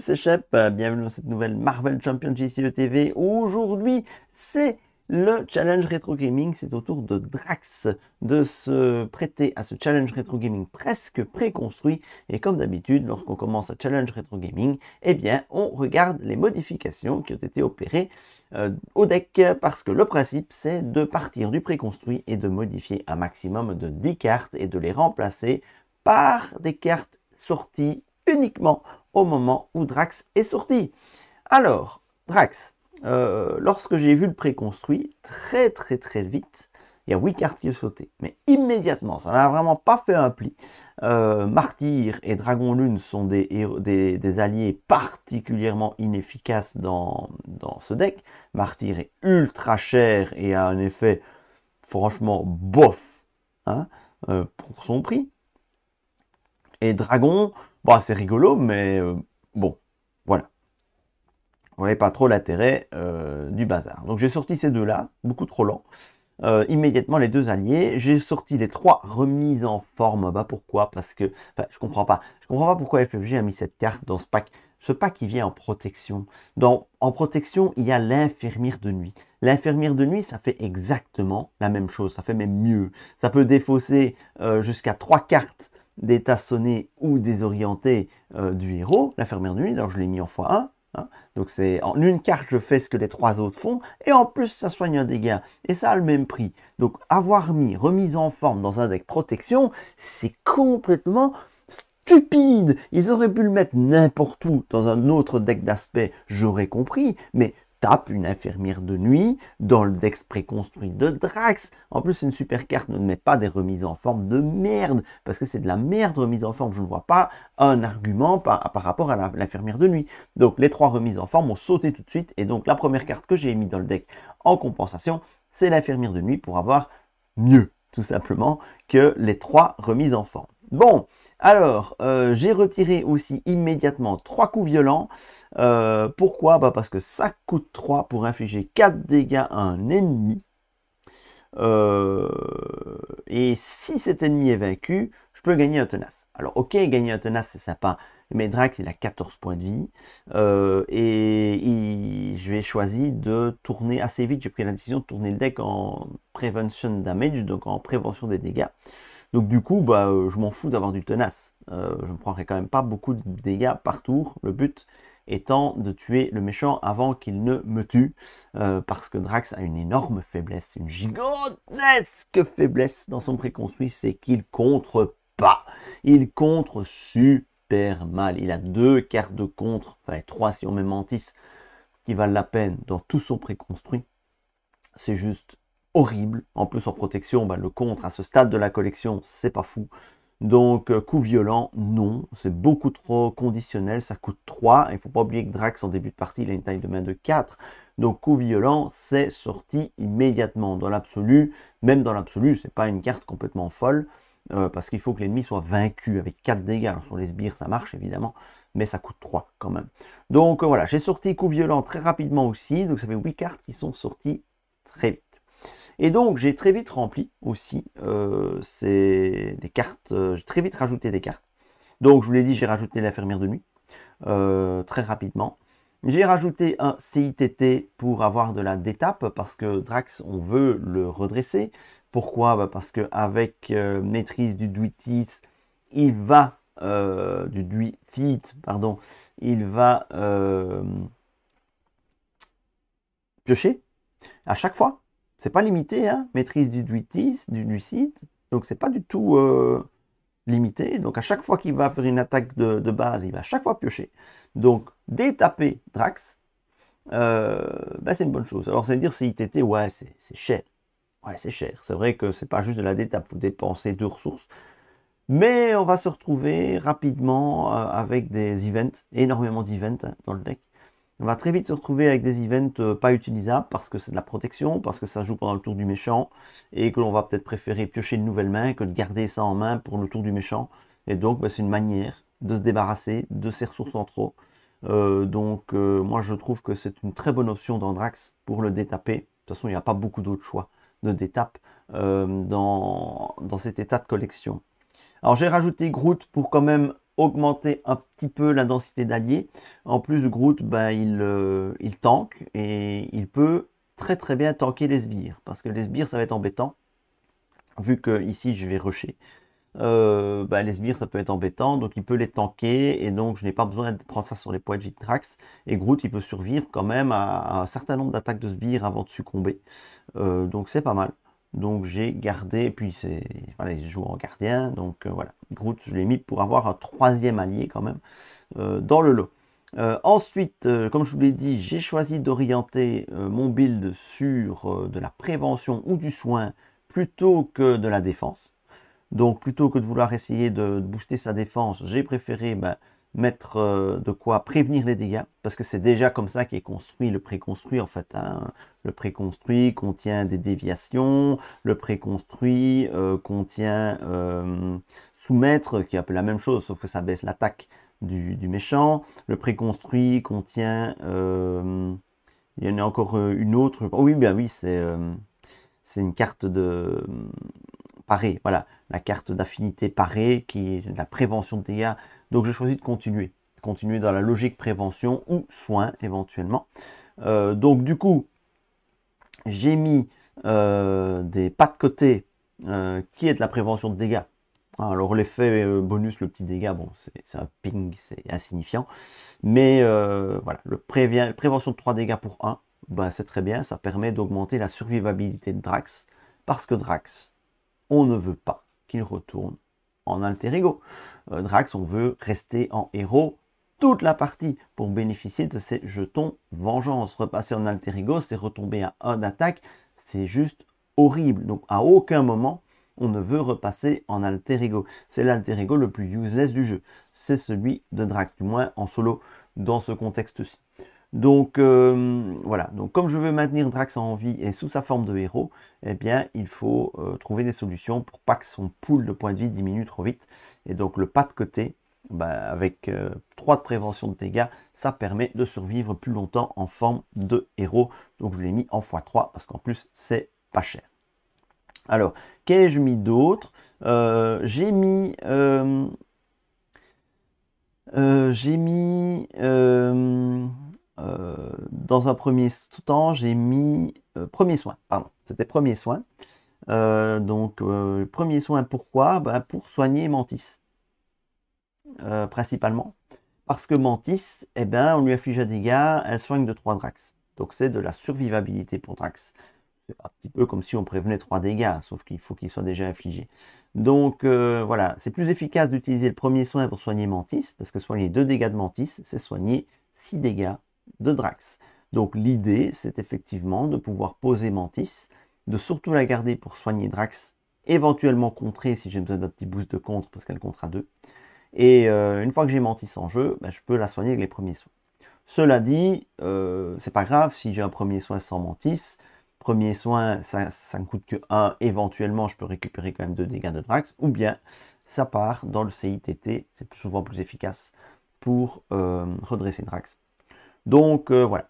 c'est euh, bienvenue dans cette nouvelle Marvel Champion JCE TV. Aujourd'hui, c'est le challenge rétro gaming, c'est au tour de Drax de se prêter à ce challenge rétro gaming presque préconstruit. Et comme d'habitude, lorsqu'on commence à challenge rétro gaming, eh bien, on regarde les modifications qui ont été opérées euh, au deck parce que le principe, c'est de partir du préconstruit et de modifier un maximum de 10 cartes et de les remplacer par des cartes sorties uniquement au moment où Drax est sorti. Alors, Drax, euh, lorsque j'ai vu le pré construit très très très vite, il y a 8 cartes qui ont sauté. Mais immédiatement, ça n'a vraiment pas fait un pli. Euh, Martyr et Dragon Lune sont des, alliés particulièrement inefficaces dans, ce deck. Martyr est ultra cher et a un effet franchement bof hein, euh, pour son prix. Et dragon, bon, c'est rigolo, mais euh, bon, voilà. On n'avait pas trop l'intérêt euh, du bazar. Donc j'ai sorti ces deux-là, beaucoup trop lent. Euh, immédiatement les deux alliés. J'ai sorti les trois remises en forme. Bah pourquoi Parce que enfin, je comprends pas. Je comprends pas pourquoi FFG a mis cette carte dans ce pack. Ce pack il vient en protection. Dans, en protection, il y a l'infirmière de nuit. L'infirmière de nuit, ça fait exactement la même chose. Ça fait même mieux. Ça peut défausser jusqu'à trois cartes détassonné ou désorienté euh, du héros, la fermière de nuit, alors je l'ai mis en x1, hein. donc c'est en une carte je fais ce que les trois autres font, et en plus ça soigne un dégât, et ça a le même prix. Donc avoir mis remise en forme dans un deck protection, c'est complètement stupide Ils auraient pu le mettre n'importe où dans un autre deck d'aspect, j'aurais compris, mais tape une infirmière de nuit dans le deck préconstruit de Drax. En plus, une super carte ne met pas des remises en forme de merde, parce que c'est de la merde remise en forme. Je ne vois pas un argument par, par rapport à l'infirmière de nuit. Donc, les trois remises en forme ont sauté tout de suite, et donc la première carte que j'ai mise dans le deck en compensation, c'est l'infirmière de nuit pour avoir mieux, tout simplement, que les trois remises en forme. Bon, alors, euh, j'ai retiré aussi immédiatement 3 coups violents. Euh, pourquoi bah, Parce que ça coûte 3 pour infliger 4 dégâts à un ennemi. Euh, et si cet ennemi est vaincu, je peux gagner un tenace. Alors ok, gagner un tenace, c'est sympa. Mais Drax, il a 14 points de vie. et je vais choisir de tourner assez vite. J'ai pris la décision de tourner le deck en Prevention Damage, donc en prévention des dégâts. Donc du coup, bah, euh, je m'en fous d'avoir du tenace. Euh, je ne prendrai quand même pas beaucoup de dégâts par tour. Le but étant de tuer le méchant avant qu'il ne me tue. Euh, parce que Drax a une énorme faiblesse, une gigantesque faiblesse dans son préconstruit, c'est qu'il contre pas. Il contre super mal. Il a deux cartes de contre, enfin trois si on met Mantis, qui valent la peine dans tout son préconstruit. C'est juste horrible. En plus, en protection, bah, le contre à ce stade de la collection, c'est pas fou. Donc, euh, coup violent, non. C'est beaucoup trop conditionnel. Ça coûte 3. Il ne faut pas oublier que Drax, en début de partie, il a une taille de main de 4. Donc, coup violent, c'est sorti immédiatement. Dans l'absolu, même dans l'absolu, c'est pas une carte complètement folle. Euh, parce qu'il faut que l'ennemi soit vaincu avec 4 dégâts. Sur les sbires, ça marche, évidemment. Mais ça coûte 3 quand même. Donc, voilà. J'ai sorti coup violent très rapidement aussi. Donc, ça fait 8 cartes qui sont sorties très vite. Et donc j'ai très vite rempli aussi euh, ces, cartes, euh, j'ai très vite rajouté des cartes. Donc je vous l'ai dit, j'ai rajouté l'infirmière de nuit euh, très rapidement. J'ai rajouté un CITT pour avoir de la détape parce que Drax, on veut le redresser. Pourquoi bah, Parce qu'avec maîtrise du Duitis, il va du pardon, il va piocher à chaque fois c'est pas limité, hein. maîtrise du duitis, du site, donc c'est pas du tout euh, limité. Donc à chaque fois qu'il va faire une attaque de, base, il va à chaque fois piocher. Donc détaper Drax, euh, bah, c'est une bonne chose. Alors c'est dire c'est ITT, ouais c'est cher, ouais c'est cher. C'est vrai que c'est pas juste de la détape, vous dépensez deux ressources. Mais on va se retrouver rapidement euh, avec des events, énormément d'events hein, dans le deck on va très vite se retrouver avec des events euh, pas utilisables parce que c'est de la protection, parce que ça joue pendant le tour du méchant et que l'on va peut-être préférer piocher une nouvelle main que de garder ça en main pour le tour du méchant. Et donc, bah, c'est une manière de se débarrasser de ces ressources en trop. Euh, donc, euh, moi, je trouve que c'est une très bonne option d'Andrax pour le détaper. De toute façon, il n'y a pas beaucoup d'autres choix de détape dans, dans cet état de collection. Alors, j'ai rajouté Groot pour quand même augmenter un petit peu la densité d'alliés. En plus, Groot, ben, il, euh, il tank et il peut très très bien tanker les sbires. Parce que les sbires, ça va être embêtant. Vu que ici, je vais rusher. Euh, ben, les sbires, ça peut être embêtant. Donc, il peut les tanker. Et donc, je n'ai pas besoin de prendre ça sur les poids de Vitrax. Et Groot, il peut survivre quand même à, un certain nombre d'attaques de sbires avant de succomber. Euh, donc, c'est pas mal. Donc j'ai gardé, puis c'est il joue en gardien, donc euh, voilà. Groot, je l'ai mis pour avoir un troisième allié quand même euh, dans le lot. Euh, ensuite, comme je vous l'ai dit, j'ai choisi d'orienter mon build sur de la prévention ou du soin plutôt que de la défense. Donc plutôt que de vouloir essayer de booster sa défense, j'ai préféré ben, mettre euh, de quoi prévenir les dégâts, parce que c'est déjà comme ça qui est construit le préconstruit en fait. Hein. Le préconstruit contient des déviations, le préconstruit euh, contient euh, soumettre, qui est un peu la même chose, sauf que ça baisse l'attaque du, du, méchant. Le préconstruit contient... il y en a encore une autre... Oh oui, ben oui, c'est c'est une carte de paré, voilà, la carte d'affinité parée qui est la prévention de dégâts donc j'ai choisi de continuer, continuer dans la logique prévention ou soins éventuellement. Euh, donc du coup, j'ai mis euh, des pas de côté euh, qui est de la prévention de dégâts. Alors l'effet bonus, le petit dégât, bon, c'est un ping, c'est insignifiant. Mais voilà, la prévention de 3 dégâts pour 1, ben, c'est très bien, ça permet d'augmenter la survivabilité de Drax. Parce que Drax, on ne veut pas qu'il retourne en alter ego. Euh, Drax, on veut rester en héros toute la partie pour bénéficier de ces jetons vengeance. Repasser en alter ego, c'est retomber à un attaque c'est juste horrible. Donc à aucun moment, on ne veut repasser en alter ego. C'est l'alter ego le plus useless du jeu. C'est celui de Drax, du moins en solo dans ce contexte-ci. Donc euh, voilà, donc comme je veux maintenir Drax en vie et sous sa forme de héros, eh bien il faut euh, trouver des solutions pour pas que son pool de points de vie diminue trop vite. Et donc le pas de côté, bah, avec euh, trois 3 de prévention de dégâts, ça permet de survivre plus longtemps en forme de héros. Donc je l'ai mis en x3 parce qu'en plus c'est pas cher. Alors, qu'ai-je mis d'autre J'ai mis... j'ai mis... Euh, dans un premier temps, j'ai mis euh, premier soin, pardon, c'était premier soin. Euh, donc, premier soin, pourquoi bah, Pour soigner Mantis, principalement. Parce que Mantis, et eh ben, on lui afflige un dégâts, elle soigne de 3 Drax. Donc, c'est de la survivabilité pour Drax. C'est un petit peu comme si on prévenait 3 dégâts, sauf qu'il faut qu'il soit déjà affligé. Donc, voilà, c'est plus efficace d'utiliser le premier soin pour soigner Mantis, parce que soigner 2 dégâts de Mantis, c'est soigner 6 dégâts de Drax. Donc l'idée, c'est effectivement de pouvoir poser Mantis, de surtout la garder pour soigner Drax, éventuellement contrer si j'ai besoin d'un petit boost de contre parce qu'elle comptera à deux. Et euh, une fois que j'ai Mantis en jeu, ben, je peux la soigner avec les premiers soins. Cela dit, euh, c'est pas grave si j'ai un premier soin sans Mantis. Premier soin, ça, ça ne coûte que 1. Éventuellement, je peux récupérer quand même 2 dégâts de Drax. Ou bien, ça part dans le CITT. C'est souvent plus efficace pour euh, redresser Drax. Donc euh, voilà,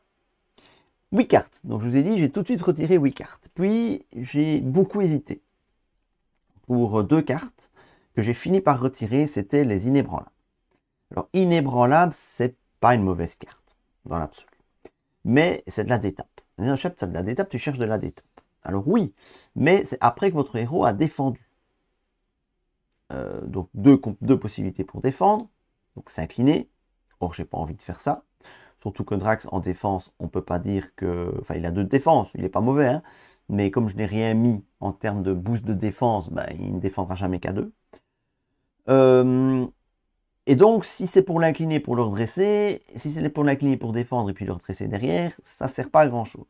voilà. cartes. Donc je vous ai dit, j'ai tout de suite retiré cartes. Puis j'ai beaucoup hésité pour deux cartes que j'ai fini par retirer, c'était les inébranlables. Alors inébranlable, c'est pas une mauvaise carte dans l'absolu. Mais c'est de la détape. Un c'est de la détape, tu cherches de la détape. Alors oui, mais c'est après que votre héros a défendu. Euh, donc deux, possibilités pour défendre. Donc s'incliner. Or, j'ai pas envie de faire ça. Surtout que Drax en défense, on peut pas dire que. Enfin, il a deux défenses, il n'est pas mauvais, hein. mais comme je n'ai rien mis en termes de boost de défense, bah, il ne défendra jamais qu'à deux. Euh, et donc, si c'est pour l'incliner pour le redresser, si c'est pour l'incliner pour défendre et puis le redresser derrière, ça ne sert pas à grand chose.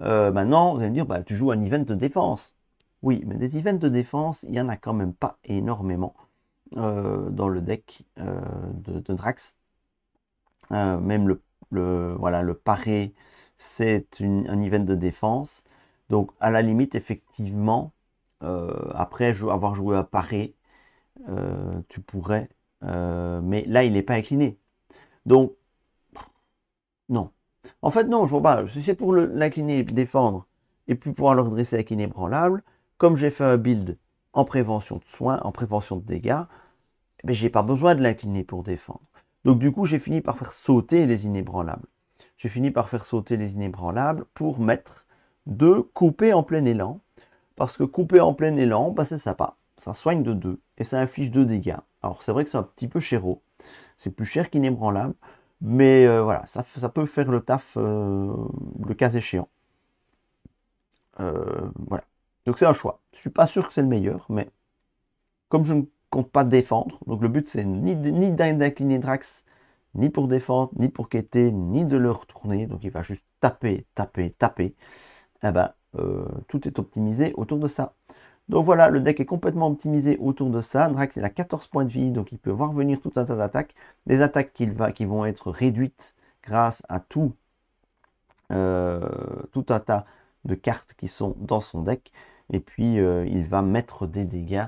Euh, maintenant, vous allez me dire, bah, tu joues un event de défense. Oui, mais des events de défense, il n'y en a quand même pas énormément euh, dans le deck de, de, Drax. Euh, même le, voilà, le paré, c'est un event de défense. Donc, à la limite, effectivement, euh, après avoir joué à paré, euh, tu pourrais. mais là, il n'est pas incliné. Donc, non. En fait, non, je vois pas. Si c'est pour l'incliner, défendre, et puis pouvoir le redresser avec inébranlable, comme j'ai fait un build en prévention de soins, en prévention de dégâts, mais eh ben, j'ai pas besoin de l'incliner pour défendre. Donc du coup, j'ai fini par faire sauter les inébranlables. J'ai fini par faire sauter les inébranlables pour mettre deux couper en plein élan. Parce que couper en plein élan, bah, c'est sympa. Ça soigne de deux et ça inflige deux dégâts. Alors c'est vrai que c'est un petit peu chéro. C'est plus cher qu'inébranlable. Mais euh, voilà, ça, ça, peut faire le taf euh, le cas échéant. Euh, voilà. Donc c'est un choix. Je suis pas sûr que c'est le meilleur, mais comme je ne compte pas défendre. Donc le but, c'est ni, ni d'incliner Drax, ni pour défendre, ni pour quêter, ni de le retourner. Donc il va juste taper, taper, taper. et eh ben, euh, tout est optimisé autour de ça. Donc voilà, le deck est complètement optimisé autour de ça. Drax, il a 14 points de vie, donc il peut voir venir tout un tas d'attaques. Des attaques qui vont être réduites grâce à tout, euh, tout un tas de cartes qui sont dans son deck. Et puis, euh, il va mettre des dégâts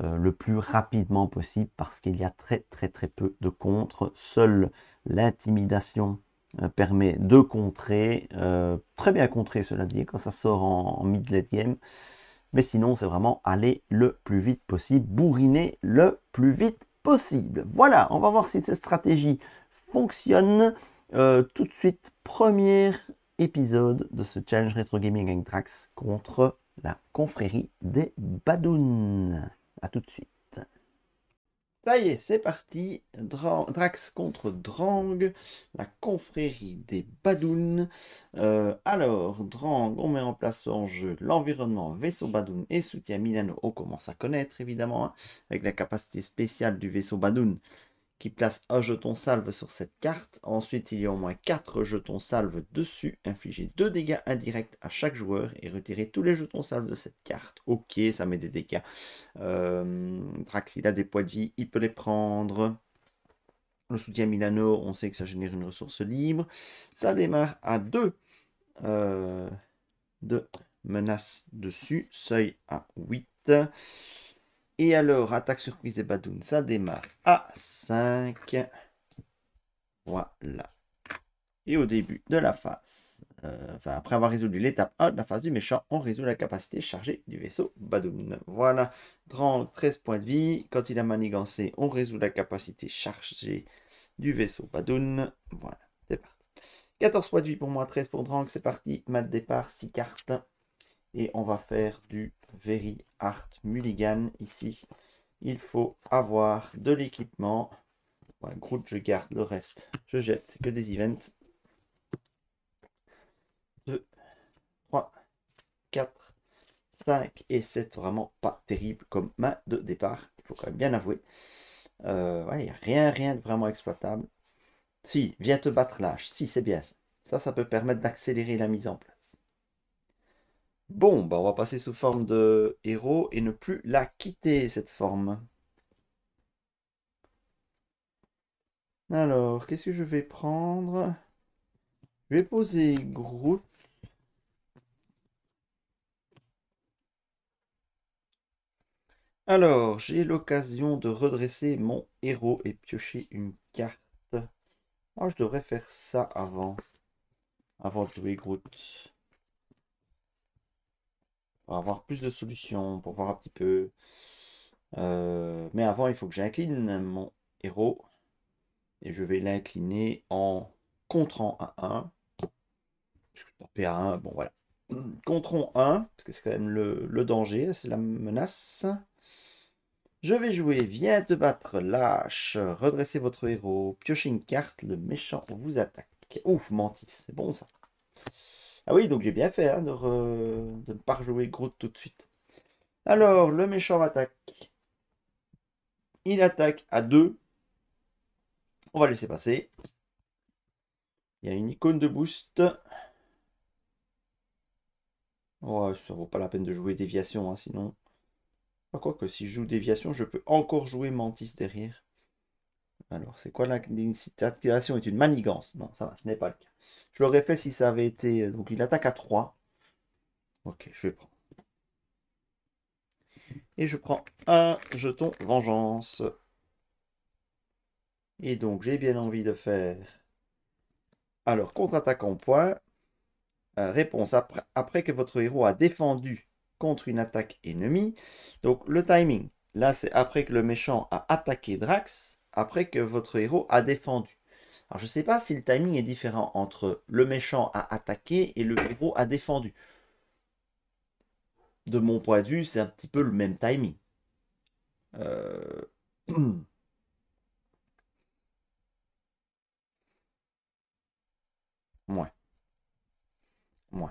euh, le plus rapidement possible parce qu'il y a très très très peu de contre. Seule l'intimidation euh, permet de contrer, euh, très bien contrer cela dit, quand ça sort en, mid-late game. Mais sinon, c'est vraiment aller le plus vite possible, bourriner le plus vite possible. Voilà, on va voir si cette stratégie fonctionne. tout de suite, premier épisode de ce challenge Retro Gaming Drax. contre la confrérie des Badounes tout de suite. Ça y est, c'est parti. Drax contre Drang, la confrérie des Badounes. Euh, alors, Drang, on met en place en jeu l'environnement vaisseau Badoun et soutien Milano. On commence à connaître, évidemment, hein, avec la capacité spéciale du vaisseau Badoun place un jeton salve sur cette carte. Ensuite, il y a au moins 4 jetons salve dessus. Infliger deux dégâts indirects à chaque joueur et retirer tous les jetons salve de cette carte. Ok, ça met des dégâts. Euh, il a des poids de vie, il peut les prendre. Le soutien Milano, on sait que ça génère une ressource libre. Ça démarre à 2 euh, de menaces dessus. Seuil à 8. Et alors, attaque surprise et Badoun, ça démarre à 5. Voilà. Et au début de la phase, euh, enfin après avoir résolu l'étape 1 de la phase du méchant, on résout la capacité chargée du vaisseau Badoun. Voilà, 30, 13 points de vie. Quand il a manigancé, on résout la capacité chargée du vaisseau Badoun. Voilà, c'est 14 points de vie pour moi, 13 pour Drank, c'est parti. Mat départ, 6 cartes et on va faire du Very Art Mulligan ici. Il faut avoir de l'équipement. Voilà, Groot, je garde le reste. Je jette que des events. 2, 3, 4, 5 et c'est Vraiment pas terrible comme main de départ. Il faut quand même bien avouer. Euh, Il n'y a rien, rien de vraiment exploitable. Si, viens te battre lâche. Si, c'est bien. Ça, ça peut permettre d'accélérer la mise en place. Bon, bah on va passer sous forme de héros et ne plus la quitter, cette forme. Alors, qu'est-ce que je vais prendre Je vais poser Groot. Alors, j'ai l'occasion de redresser mon héros et piocher une carte. Moi, je devrais faire ça avant. Avant de jouer Groot pour avoir plus de solutions, pour voir un petit peu. Euh, mais avant, il faut que j'incline mon héros. Et je vais l'incliner en contrant à 1. p à 1, bon voilà. Controns 1, parce que c'est quand même le, danger, c'est la menace. Je vais jouer, viens te battre, lâche, redressez votre héros, Piocher une carte, le méchant vous attaque. Ouf, mentis, c'est bon ça. Ah oui, donc j'ai bien fait hein, de, ne pas rejouer Groot tout de suite. Alors, le méchant attaque. Il attaque à 2. On va laisser passer. Il y a une icône de boost. Ouais, ça vaut pas la peine de jouer déviation, hein, sinon. Quoi que si je joue déviation, je peux encore jouer Mantis derrière. Alors, c'est quoi l'incitation est une manigance Non, ça va, ce n'est pas le cas. Je l'aurais fait si ça avait été. Euh, donc, il attaque à 3. Ok, je vais prendre. Et je prends un jeton vengeance. Et donc, j'ai bien envie de faire. Alors, contre-attaque en point. Euh, réponse après, après que votre héros a défendu contre une attaque ennemie. Donc, le timing. Là, c'est après que le méchant a attaqué Drax après que votre héros a défendu. Alors je ne sais pas si le timing est différent entre le méchant a attaqué et le héros a défendu. De mon point de vue, c'est un petit peu le même timing. Euh... Mouais, mouais.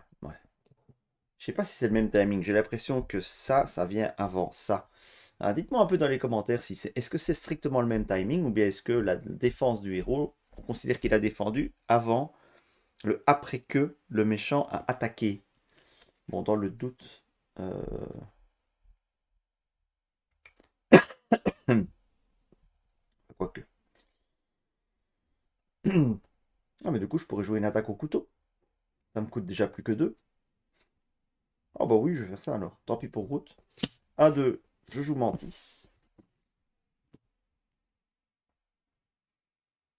Je sais pas si c'est le même timing. J'ai l'impression que ça, ça vient avant ça. Ah, dites-moi un peu dans les commentaires si c'est est-ce que c'est strictement le même timing ou bien est-ce que la défense du héros, on considère qu'il a défendu avant, le après que le méchant a attaqué. Bon, dans le doute... quoi que... ah mais du coup je pourrais jouer une attaque au couteau. Ça me coûte déjà plus que deux. Ah bah oui, je vais faire ça alors. Tant pis pour route. 1, 2, je joue Mantis.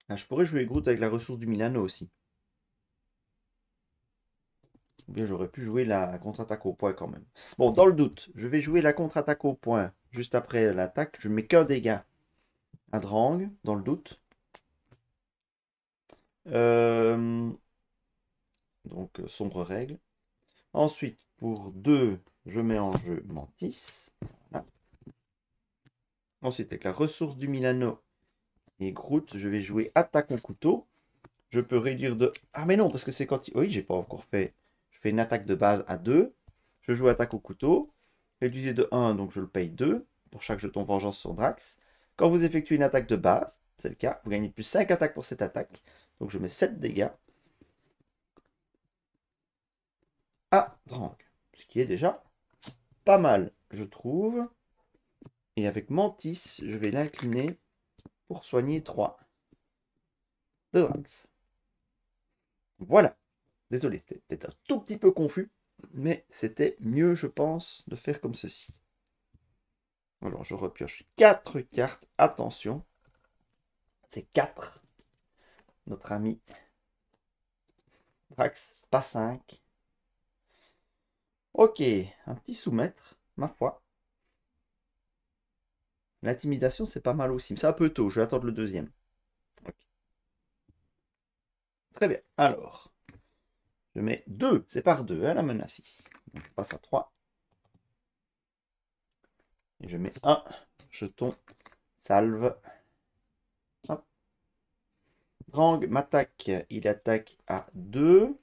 Ah, je pourrais jouer Groot avec la ressource du Milano aussi. Ou eh bien j'aurais pu jouer la contre-attaque au point quand même. Bon, dans le doute, je vais jouer la contre-attaque au point juste après l'attaque. Je mets qu'un dégât à Drang, dans le doute. Euh, donc, euh, sombre règle. Ensuite, pour 2, je mets en jeu Mantis. Ensuite, avec la ressource du Milano et Groot, je vais jouer attaque en couteau. Je peux réduire de... Ah mais non, parce que c'est quand... Oui, j'ai pas encore fait. Je fais une attaque de base à 2. Je joue attaque au couteau. Réduisez de 1, donc je le paye 2 pour chaque jeton vengeance sur Drax. Quand vous effectuez une attaque de base, c'est le cas, vous gagnez plus 5 attaques pour cette attaque. Donc je mets 7 dégâts. à ah, Drang. Ce qui est déjà pas mal, je trouve. Et avec Mantis, je vais l'incliner pour soigner 3 de Drax. Voilà. Désolé, c'était peut-être un tout petit peu confus, mais c'était mieux, je pense, de faire comme ceci. Alors, je repioche 4 cartes. Attention, c'est 4. Notre ami Drax, pas 5. Ok, un petit soumettre, ma foi. L'intimidation, c'est pas mal aussi. Mais c'est un peu tôt, je vais attendre le deuxième. Très bien. Alors, je mets 2. C'est par 2, hein, la menace ici. on passe à 3. Et je mets 1 jeton salve. Hop. Drang m'attaque. Il attaque à 2.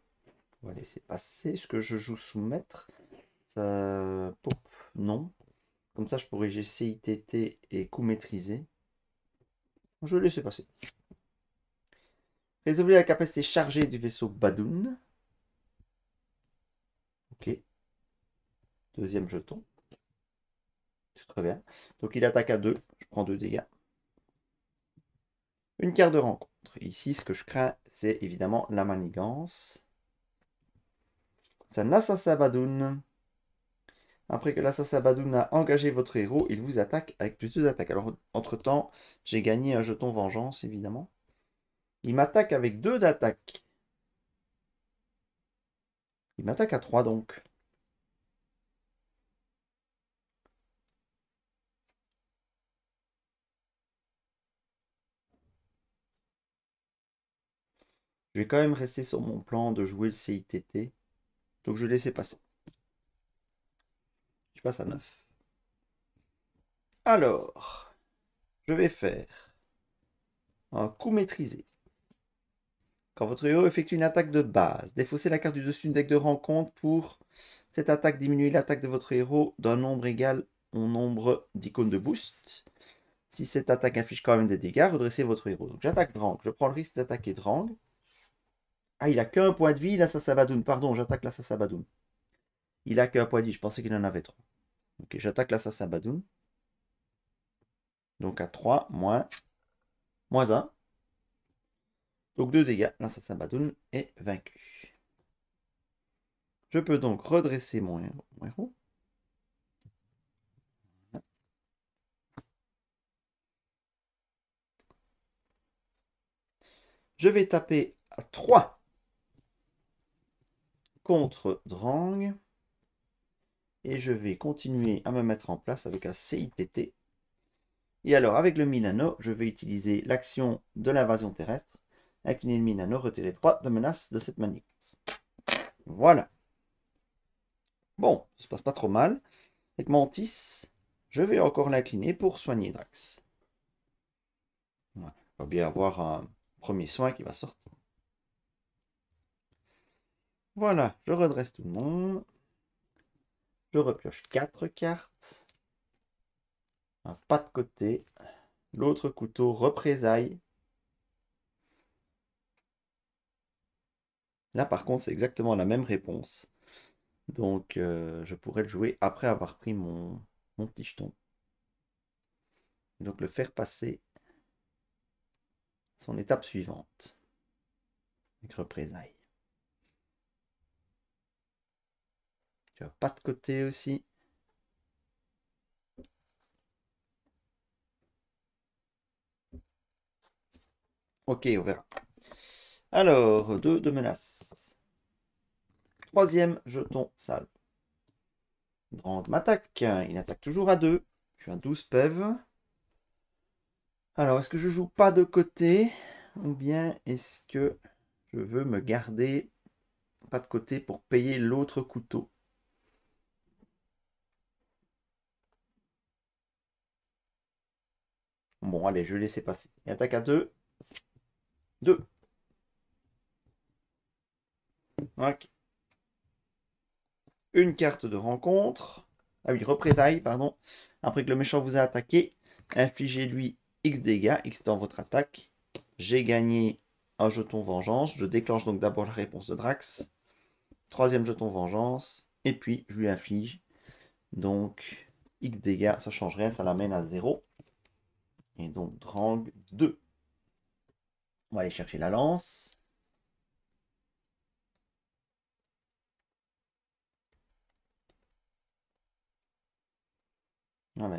On va laisser passer. ce que je joue sous ça... Non. Comme ça, je pourrais CITT et coût maîtrisé. Je laisse laisser passer. Résolvez la capacité chargée du vaisseau Badoun. Ok. Deuxième jeton. Tout très bien. Donc il attaque à deux. Je prends deux dégâts. Une carte de rencontre. Ici, ce que je crains, c'est évidemment la manigance. C'est un assassin Badoun. Après que l'assassin Badoun a engagé votre héros, il vous attaque avec plus deux attaques. Alors, entre-temps, j'ai gagné un jeton vengeance, évidemment. Il m'attaque avec deux d'attaque. Il m'attaque à 3, donc. Je vais quand même rester sur mon plan de jouer le CITT. Donc je vais laisser passer. Je passe à 9. Alors, je vais faire un coup maîtrisé. Quand votre héros effectue une attaque de base, défaussez la carte du dessus d'une deck de rencontre pour cette attaque diminuer l'attaque de votre héros d'un nombre égal au nombre d'icônes de boost. Si cette attaque affiche quand même des dégâts, redressez votre héros. Donc j'attaque Drang, je prends le risque d'attaquer Drang. Ah, il a qu'un point de vie, il a Pardon, j'attaque la Sabadoun. Il a qu'un point de vie, je pensais qu'il en avait trois j'attaque l'assassin Badoun. Donc à 3, moins, 1. Donc 2 dégâts, l'assassin Badoun est vaincu. Je peux donc redresser mon héros. Mon héros. Je vais taper à 3 contre Drang. Et je vais continuer à me mettre en place avec un CITT. Et alors, avec le Milano, je vais utiliser l'action de l'invasion terrestre. Avec le Milano, retirer 3 de menace de cette manière. Voilà. Bon, ça se passe pas trop mal. Avec Mantis, je vais encore l'incliner pour soigner Drax. On va bien avoir un premier soin qui va sortir. Voilà, je redresse tout le monde. Je repioche 4 cartes. Un pas de côté. L'autre couteau, représailles. Là, par contre, c'est exactement la même réponse. Donc, euh, je pourrais le jouer après avoir pris mon, mon petit jeton. donc, le faire passer son étape suivante. Avec représailles. pas de côté aussi. Ok, on verra. Alors, deux de menace. Troisième jeton sale. Grande m'attaque. Il attaque toujours à deux. Je suis à 12 pev. Alors, est-ce que je joue pas de côté Ou bien est-ce que je veux me garder pas de côté pour payer l'autre couteau Bon, allez, je vais laisser passer. Et attaque à 2. 2. Ok. Une carte de rencontre. Ah oui, représailles, pardon. Après que le méchant vous a attaqué, infligez-lui X dégâts, X dans votre attaque. J'ai gagné un jeton vengeance. Je déclenche donc d'abord la réponse de Drax. Troisième jeton vengeance. Et puis, je lui inflige. Donc, X dégâts, ça change rien, ça l'amène à 0 donc Drang 2. On va aller chercher la lance.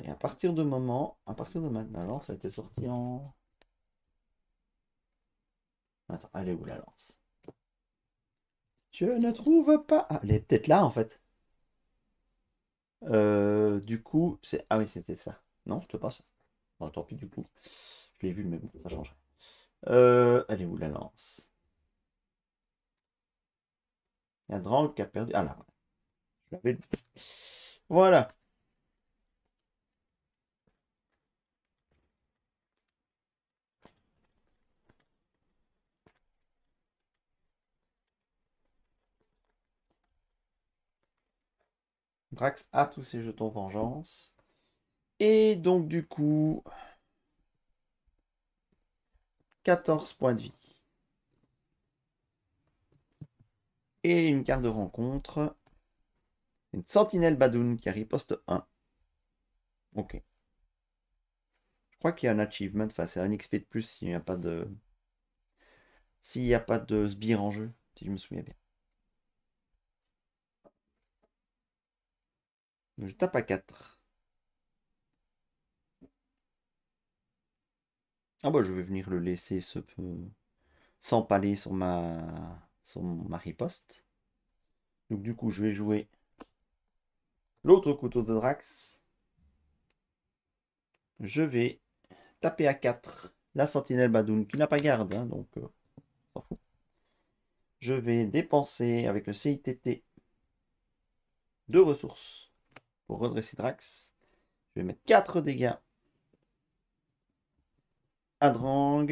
à partir de moment, à partir de maintenant, la lance a été sortie en... Attends, elle est où la lance Je ne trouve pas... Ah, elle est peut-être là, en fait. Euh, du coup, c'est... Ah oui, c'était ça. Non, je pas ça tant pis du coup. Je l'ai vu, mais bon, ça change Euh, elle est où la lance Il y a qui a perdu. Ah là, Voilà. Drax a tous ses jetons vengeance. Et donc, du coup, 14 points de vie. Et une carte de rencontre. Une sentinelle Badoun qui arrive poste 1. Ok. Je crois qu'il y a un achievement, enfin c'est un XP de plus s'il n'y a pas de... S'il n'y a pas de sbire en jeu, si je me souviens bien. je tape à 4. Ah bah je vais venir le laisser s'empaler sur ma sur riposte. Donc du coup je vais jouer l'autre couteau de Drax. Je vais taper à 4 la sentinelle Badoun qui n'a pas garde, hein, donc euh, fout. Je vais dépenser avec le CITT deux ressources pour redresser Drax. Je vais mettre 4 dégâts Adrang.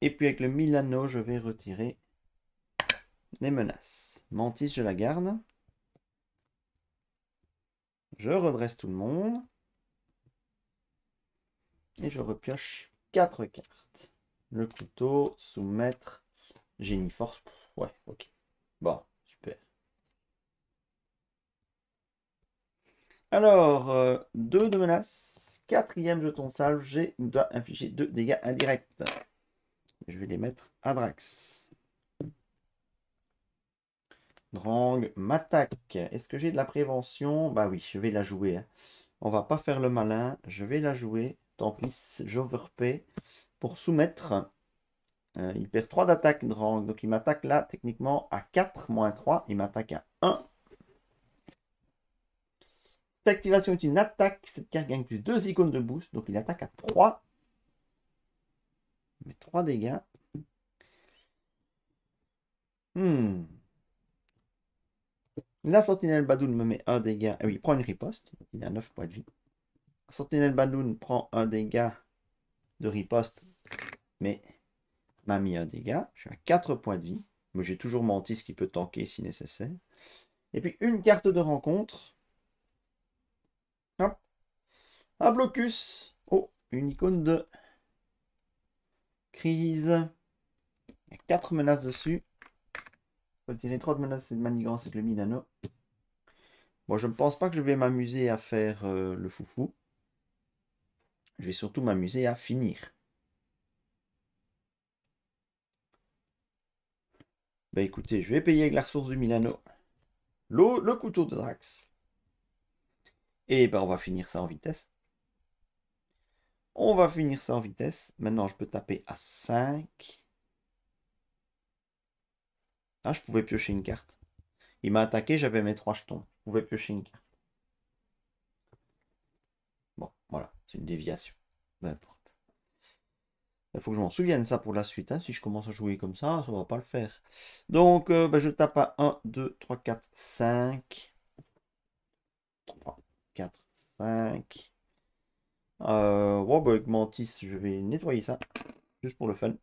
Et puis avec le Milano, je vais retirer les menaces. Mantis, je la garde. Je redresse tout le monde. Et je repioche 4 cartes. Le couteau, soumettre, génie force. Ouais, ok. Bon. Alors, euh, deux de menace, quatrième jeton sale. j'ai dois infliger 2 dégâts indirects. Je vais les mettre à Drax. Drang m'attaque. Est-ce que j'ai de la prévention Bah oui, je vais la jouer. Hein. On va pas faire le malin. Je vais la jouer. Tant pis, j'overpay. Pour soumettre, euh, il perd 3 d'attaque, Drang. Donc il m'attaque là, techniquement, à 4 moins 3. Il m'attaque à 1. Cette activation est une attaque, cette carte gagne plus 2 icônes de boost, donc il attaque à 3. Mais 3 dégâts. Hmm. La sentinelle Badoun me met 1 dégât. Ah oui, il prend une riposte. Il a 9 points de vie. La sentinelle Badoun prend un dégât de riposte, mais m'a mis un dégât. Je suis à 4 points de vie. Mais j'ai toujours menti ce qui peut tanker si nécessaire. Et puis une carte de rencontre. Un blocus. Oh, une icône de crise. Il y a 4 menaces dessus. on tirer 3 de menaces et de manigance avec le Milano. Bon, je ne pense pas que je vais m'amuser à faire euh, le foufou. Je vais surtout m'amuser à finir. ben écoutez, je vais payer avec la ressource du Milano le couteau de Drax. Et ben on va finir ça en vitesse. On va finir ça en vitesse. Maintenant, je peux taper à 5. Ah, je pouvais piocher une carte. Il m'a attaqué, j'avais mes 3 jetons. Je pouvais piocher une carte. Bon, voilà, c'est une déviation. Peu importe. Il faut que je m'en souvienne ça pour la suite. Hein. Si je commence à jouer comme ça, ça ne va pas le faire. Donc, euh, bah, je tape à 1, 2, 3, 4, 5. 3, 4, 5. Euh, Mantis, bah, je vais nettoyer ça, juste pour le fun.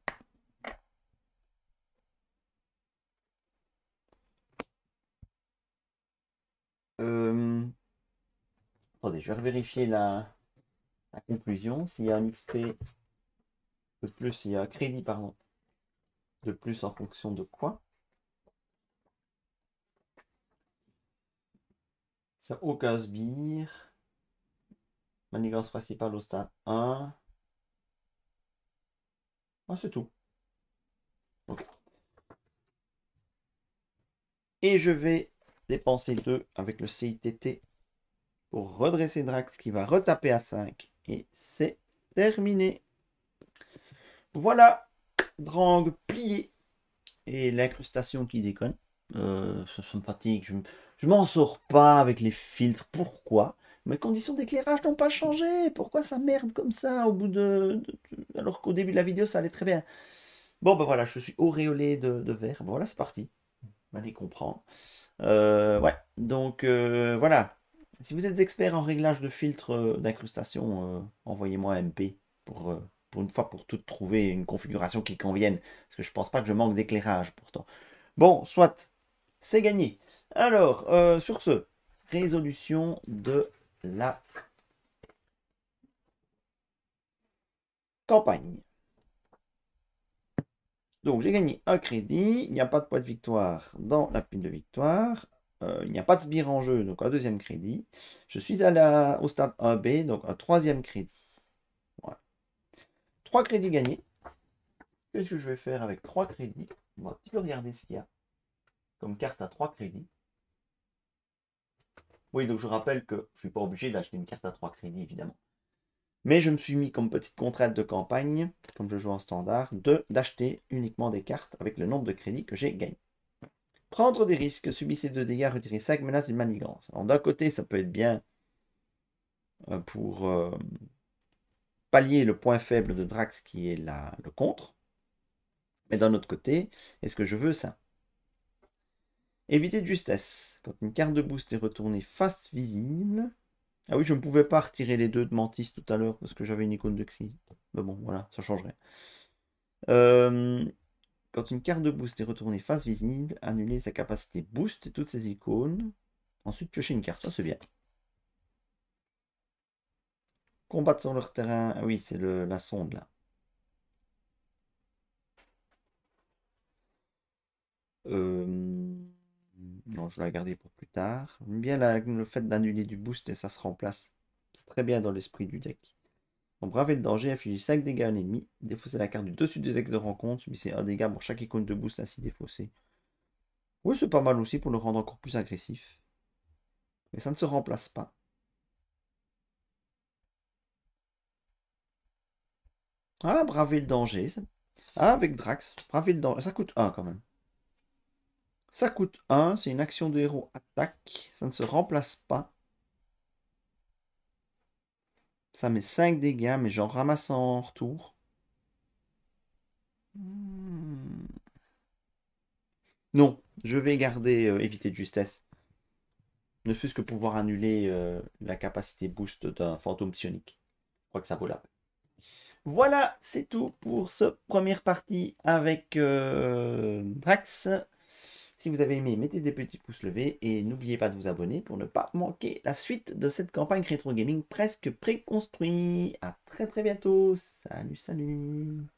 Euh, attendez, je vais vérifier la, conclusion. S'il y a un XP de plus, s'il y a un crédit, pardon, de plus en fonction de quoi Ça, au casse Manigance principale au stade 1. Ah, c'est tout. Et je vais dépenser 2 avec le CITT pour redresser Drax qui va retaper à 5. Et c'est terminé. Voilà, Drang plié. Et l'incrustation qui déconne. Euh, ça, me fatigue, je, m'en sors pas avec les filtres. Pourquoi mes conditions d'éclairage n'ont pas changé, pourquoi ça merde comme ça au bout de... alors qu'au début de la vidéo ça allait très bien. Bon ben voilà, je suis auréolé de, verre. bon, voilà c'est parti, allez comprendre. Euh, ouais, donc euh, voilà, si vous êtes expert en réglage de filtres euh, d'incrustation, envoyez-moi un MP pour, pour une fois pour toutes trouver une configuration qui convienne. Parce que je ne pense pas que je manque d'éclairage pourtant. Bon, soit, c'est gagné. Alors, sur ce, résolution de la campagne. Donc j'ai gagné un crédit, il n'y a pas de poids de victoire dans la pile de victoire, euh, il n'y a pas de sbire en jeu, donc un deuxième crédit. Je suis à la, au stade 1B, donc un troisième crédit. Trois crédits gagnés. Qu'est-ce que je vais faire avec trois crédits On va regarder ce qu'il y a comme carte à trois crédits. Oui, donc je rappelle que je ne suis pas obligé d'acheter une carte à 3 crédits, évidemment. Mais je me suis mis comme petite contrainte de campagne, comme je joue en standard, de d'acheter uniquement des cartes avec le nombre de crédits que j'ai gagné. Prendre des risques, ces deux dégâts, retirer 5 menaces une manigance. Alors d'un côté, ça peut être bien euh, pour euh, pallier le point faible de Drax qui est la, le contre. Mais d'un autre côté, est-ce que je veux ça Éviter de justesse. Quand une carte de boost est retournée face visible. Ah oui, je ne pouvais pas retirer les deux de Mantis tout à l'heure parce que j'avais une icône de cri. Mais bon, voilà, ça changerait. Euh, quand une carte de boost est retournée face visible, annuler sa capacité boost et toutes ses icônes. Ensuite, piocher une carte. Ça, c'est bien. Combattre sur leur terrain. Ah oui, c'est la sonde là. Euh... Non, je vais la garder pour plus tard. bien le fait d'annuler du boost et ça se remplace. C'est très bien dans l'esprit du deck. On braver le danger, inflige 5 dégâts à un ennemi, Défausser la carte du dessus du deck de rencontre, mais c'est un dégât pour chaque icône de boost ainsi défaussée. Oui, c'est pas mal aussi pour le rendre encore plus agressif. Mais ça ne se remplace pas. Ah, braver le danger. Ah, avec Drax. Braver le danger. Ça coûte 1 quand même. Ça coûte 1, c'est une action de héros attaque, ça ne se remplace pas. Ça met 5 dégâts, mais j'en ramasse en retour. Non, je vais garder euh, éviter de justesse. Ne fût-ce que pouvoir annuler euh, la capacité boost d'un fantôme psionique. Je crois que ça vaut la peine. Voilà, c'est tout pour ce première partie avec euh, Drax. Si vous avez aimé, mettez des petits pouces levés et n'oubliez pas de vous abonner pour ne pas manquer la suite de cette campagne rétro gaming presque préconstruite. À très très bientôt. Salut, salut.